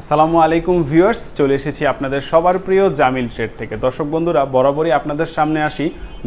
আসসালামু আলাইকুম ভিউয়ার্স চলে এসেছি আপনাদের সবার প্রিয় জামিল ট্রেড থেকে দর্শক বন্ধুরা বরাবরই আপনাদের সামনে আসি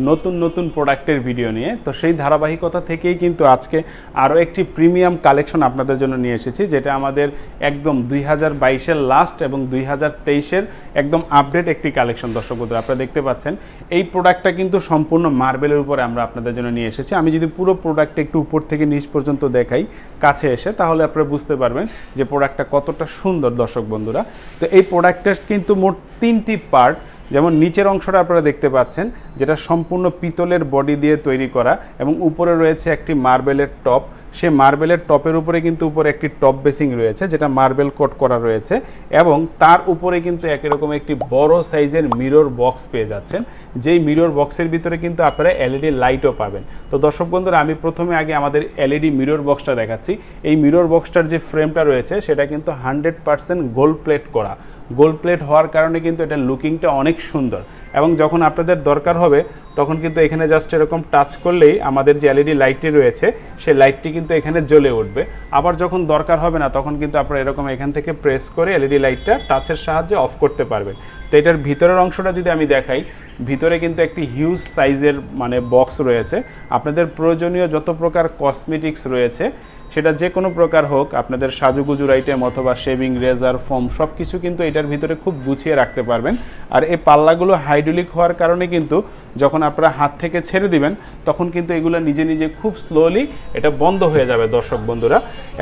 নতুন নতুন প্রোডাক্টের ভিডিও নিয়ে তো সেই ধারাবাহিকতা থেকেই কিন্তু আজকে আরও একটি প্রিমিয়াম কালেকশন আপনাদের জন্য নিয়ে এসেছি যেটা আমাদের একদম দুই হাজার বাইশের লাস্ট এবং দুই হাজার তেইশের একদম আপডেট একটি কালেকশন দর্শক বন্ধুরা আপনারা দেখতে পাচ্ছেন এই প্রোডাক্টটা কিন্তু সম্পূর্ণ মার্বেলের উপরে আমরা আপনাদের জন্য নিয়ে এসেছি আমি যদি পুরো প্রোডাক্টটা একটু উপর থেকে নিচ পর্যন্ত দেখাই কাছে এসে তাহলে আপনারা বুঝতে পারবেন যে প্রোডাক্টটা কতটা সুন্দর দর্শক বন্ধুরা তো এই প্রোডাক্টের কিন্তু মোট তিনটি পার্ট যেমন নিচের অংশটা আপনারা দেখতে পাচ্ছেন যেটা সম্পূর্ণ পিতলের বডি দিয়ে তৈরি করা এবং উপরে রয়েছে একটি মার্বেলের টপ সে মার্বেলের টপের উপরে কিন্তু উপরে একটি টপ বেসিং রয়েছে যেটা মার্বেল কোট করা রয়েছে এবং তার উপরে কিন্তু একই রকম একটি বড় সাইজের মিরর বক্স পেয়ে যাচ্ছেন যেই মিরর বক্সের ভিতরে কিন্তু আপনারা এলইডি লাইটও পাবেন তো দর্শক বন্ধুরা আমি প্রথমে আগে আমাদের এলইডি মিরর বক্সটা দেখাচ্ছি এই মিরর বক্সটার যে ফ্রেমটা রয়েছে সেটা কিন্তু হান্ড্রেড পার্সেন্ট গোল্ড প্লেট করা গোল্ড প্লেট হওয়ার কারণে কিন্তু এটা লুকিংটা অনেক সুন্দর এবং যখন আপনাদের দরকার হবে তখন কিন্তু এখানে জাস্ট এরকম টাচ করলেই আমাদের যে এলইডি লাইটটি রয়েছে সেই লাইটটি কিন্তু এখানে জ্বলে উঠবে আবার যখন দরকার হবে না তখন কিন্তু আপনারা এরকম এখান থেকে প্রেস করে এলইডি লাইটটা টাচের সাহায্যে অফ করতে পারবেন তো এটার ভিতরের অংশটা যদি আমি দেখাই ভিতরে কিন্তু একটি হিউজ সাইজের মানে বক্স রয়েছে আপনাদের প্রয়োজনীয় যত প্রকার কসমেটিক্স রয়েছে সেটা যে কোনো প্রকার হোক আপনাদের সাজুগুজুর আইটেম অথবা শেভিং রেজার ফোম সব কিছু কিন্তু এটার ভিতরে খুব গুছিয়ে রাখতে পারবেন আর এই পাল্লাগুলো হাইড্রোলিক হওয়ার কারণে কিন্তু যখন আপনারা হাত থেকে ছেড়ে দিবেন তখন কিন্তু এগুলো নিজে নিজে খুব স্লোলি এটা বন্ধ হয়ে যাবে দর্শক বন্ধুরা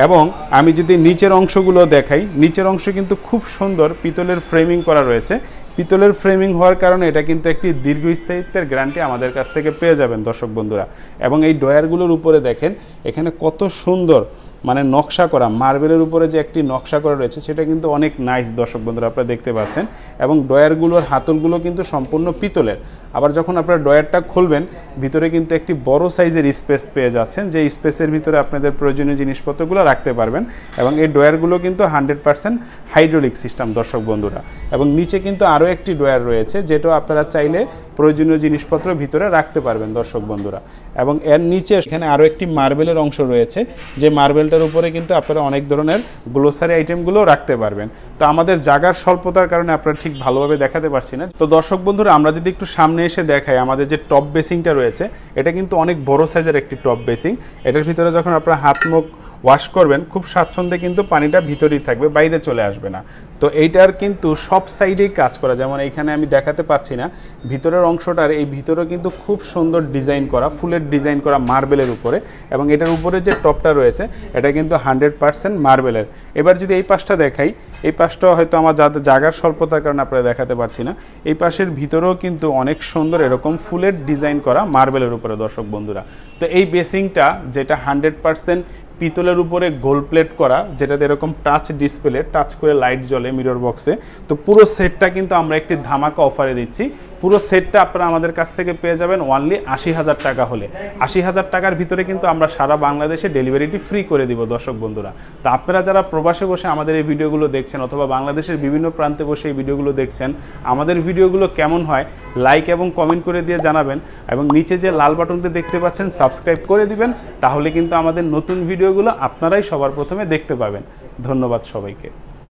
এবং আমি যদি নিচের অংশগুলো দেখাই নিচের অংশ কিন্তু খুব সুন্দর পিতলের ফ্রেমিং করা রয়েছে পিতলের ফ্রেমিং হওয়ার কারণে এটা কিন্তু একটি দীর্ঘস্থায়িত্বের গ্যারান্টি আমাদের কাছ থেকে পেয়ে যাবেন দর্শক বন্ধুরা এবং এই ডয়ারগুলোর উপরে দেখেন এখানে কত সুন্দর মানে নকশা করা মার্বেলের উপরে যে একটি নকশা করা রয়েছে সেটা কিন্তু অনেক নাইস দর্শক বন্ধুরা আপনারা দেখতে পাচ্ছেন এবং ডয়ারগুলোর হাতলগুলো কিন্তু সম্পূর্ণ পিতলের আবার যখন আপনারা ডয়ারটা খুলবেন ভিতরে কিন্তু একটি বড় সাইজের স্পেস পেয়ে যাচ্ছেন যে স্পেসের ভিতরে আপনাদের প্রয়োজনীয় জিনিসপত্রগুলো রাখতে পারবেন এবং এই ডয়ারগুলো কিন্তু হান্ড্রেড পার্সেন্ট হাইড্রোলিক সিস্টেম দর্শক বন্ধুরা এবং নিচে কিন্তু আরও একটি ডয়ার রয়েছে যেটা আপনারা চাইলে প্রয়োজনীয় জিনিসপত্র ভিতরে রাখতে পারবেন দর্শক বন্ধুরা এবং এর নিচে এখানে আরও একটি মার্বেলের অংশ রয়েছে যে মার্বেলটার উপরে কিন্তু আপনারা অনেক ধরনের গ্লোসারি আইটেমগুলো রাখতে পারবেন তো আমাদের জাগার স্বল্পতার কারণে আপনারা ঠিক ভালোভাবে দেখাতে পারছি না তো দর্শক বন্ধুরা আমরা যদি একটু সামনে এসে দেখাই আমাদের যে টপ বেসিংটা রয়েছে এটা কিন্তু অনেক বড় সাইজের একটি টপ বেসিং এটার ভিতরে যখন আপনারা হাত মুখ ওয়াশ করবেন খুব স্বাচ্ছন্দ্যে কিন্তু পানিটা ভিতরেই থাকবে বাইরে চলে আসবে না তো এইটার কিন্তু সব সাইডেই কাজ করা যেমন এইখানে আমি দেখাতে পারছি না ভিতরের অংশটার এই ভিতরে কিন্তু খুব সুন্দর ডিজাইন করা ফুলের ডিজাইন করা মার্বেলের উপরে এবং এটার উপরে যে টপটা রয়েছে এটা কিন্তু হান্ড্রেড পারসেন্ট মার্বেলের এবার যদি এই পাশটা দেখাই এই পাশটা হয়তো আমার যাতে জাগার স্বল্পতার কারণে আপনারা দেখাতে পারছি না এই পাশের ভিতরেও কিন্তু অনেক সুন্দর এরকম ফুলের ডিজাইন করা মার্বেলের উপরে দর্শক বন্ধুরা তো এই বেসিংটা যেটা হান্ড্রেড পারসেন্ট পিতলের উপরে গোল প্লেট করা যেটাতে এরকম টাচ ডিসপ্লে টাচ করে লাইট জ্বলে মিরর বক্সে তো পুরো সেটটা কিন্তু আমরা একটি ধামাকা অফারে দিচ্ছি পুরো সেটটা আপনারা আমাদের কাছ থেকে পেয়ে যাবেন ওয়ানলি আশি হাজার টাকা হলে আশি হাজার টাকার ভিতরে কিন্তু আমরা সারা বাংলাদেশে ডেলিভারিটি ফ্রি করে দিব দর্শক বন্ধুরা তো আপনারা যারা প্রবাসে বসে আমাদের এই ভিডিওগুলো দেখছেন অথবা বাংলাদেশের বিভিন্ন প্রান্তে বসে এই ভিডিওগুলো দেখছেন আমাদের ভিডিওগুলো কেমন হয় লাইক এবং কমেন্ট করে দিয়ে জানাবেন এবং নিচে যে লাল বাটনটি দেখতে পাচ্ছেন সাবস্ক্রাইব করে দিবেন তাহলে কিন্তু আমাদের নতুন ভিডিওগুলো আপনারাই সবার প্রথমে দেখতে পাবেন ধন্যবাদ সবাইকে